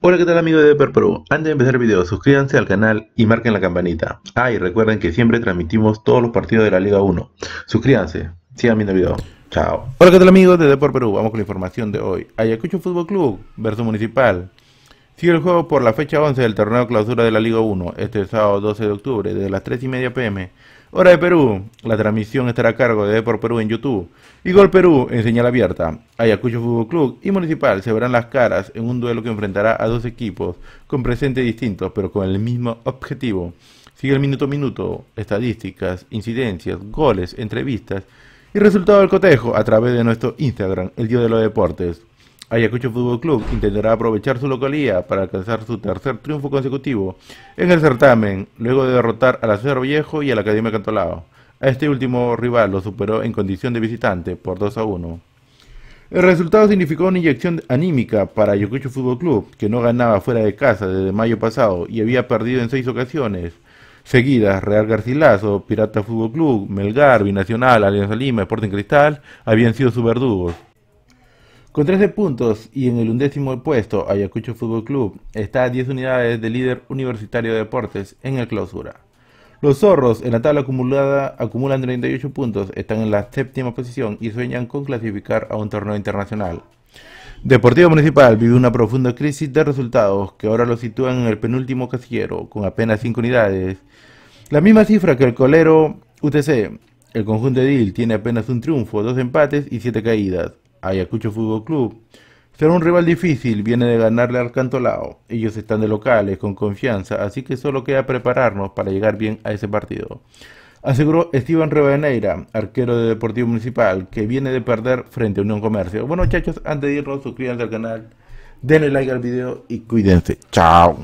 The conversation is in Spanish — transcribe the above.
Hola qué tal amigos de Deper Perú, antes de empezar el video suscríbanse al canal y marquen la campanita. Ah y recuerden que siempre transmitimos todos los partidos de la Liga 1. Suscríbanse, sigan viendo el video. Chao. Hola qué tal amigos de Deportes Perú, vamos con la información de hoy. Ayacucho Fútbol Club versus Municipal. Sigue el juego por la fecha 11 del torneo clausura de la Liga 1, este sábado 12 de octubre, desde las 3 y media pm. Hora de Perú. La transmisión estará a cargo de Depor Perú en YouTube. Y Gol Perú en señal abierta. Ayacucho Fútbol Club y Municipal se verán las caras en un duelo que enfrentará a dos equipos con presentes distintos pero con el mismo objetivo. Sigue el minuto a minuto, estadísticas, incidencias, goles, entrevistas y resultado del cotejo a través de nuestro Instagram, el Día de los Deportes. Ayacucho Fútbol Club intentará aprovechar su localía para alcanzar su tercer triunfo consecutivo en el certamen, luego de derrotar al la Viejo y a la Academia Cantolao. A este último rival lo superó en condición de visitante por 2 a 1. El resultado significó una inyección anímica para Ayacucho Fútbol Club, que no ganaba fuera de casa desde mayo pasado y había perdido en seis ocasiones seguidas Real Garcilaso, Pirata Fútbol Club, Melgar, Binacional, Alianza Lima, Sporting Cristal habían sido sus verdugos. Con 13 puntos y en el undécimo puesto, Ayacucho Fútbol Club está a 10 unidades de líder universitario de deportes en el clausura. Los zorros en la tabla acumulada acumulan 38 puntos, están en la séptima posición y sueñan con clasificar a un torneo internacional. Deportivo Municipal vive una profunda crisis de resultados que ahora lo sitúan en el penúltimo casillero con apenas 5 unidades. La misma cifra que el colero UTC. El conjunto de Dil tiene apenas un triunfo, dos empates y siete caídas. Ayacucho Fútbol Club. Será un rival difícil, viene de ganarle al Cantolao. Ellos están de locales, con confianza, así que solo queda prepararnos para llegar bien a ese partido. Aseguró Esteban Rebaneira, arquero de Deportivo Municipal, que viene de perder frente a Unión Comercio. Bueno, muchachos, antes de irnos, suscríbanse al canal, denle like al video y cuídense. Chao.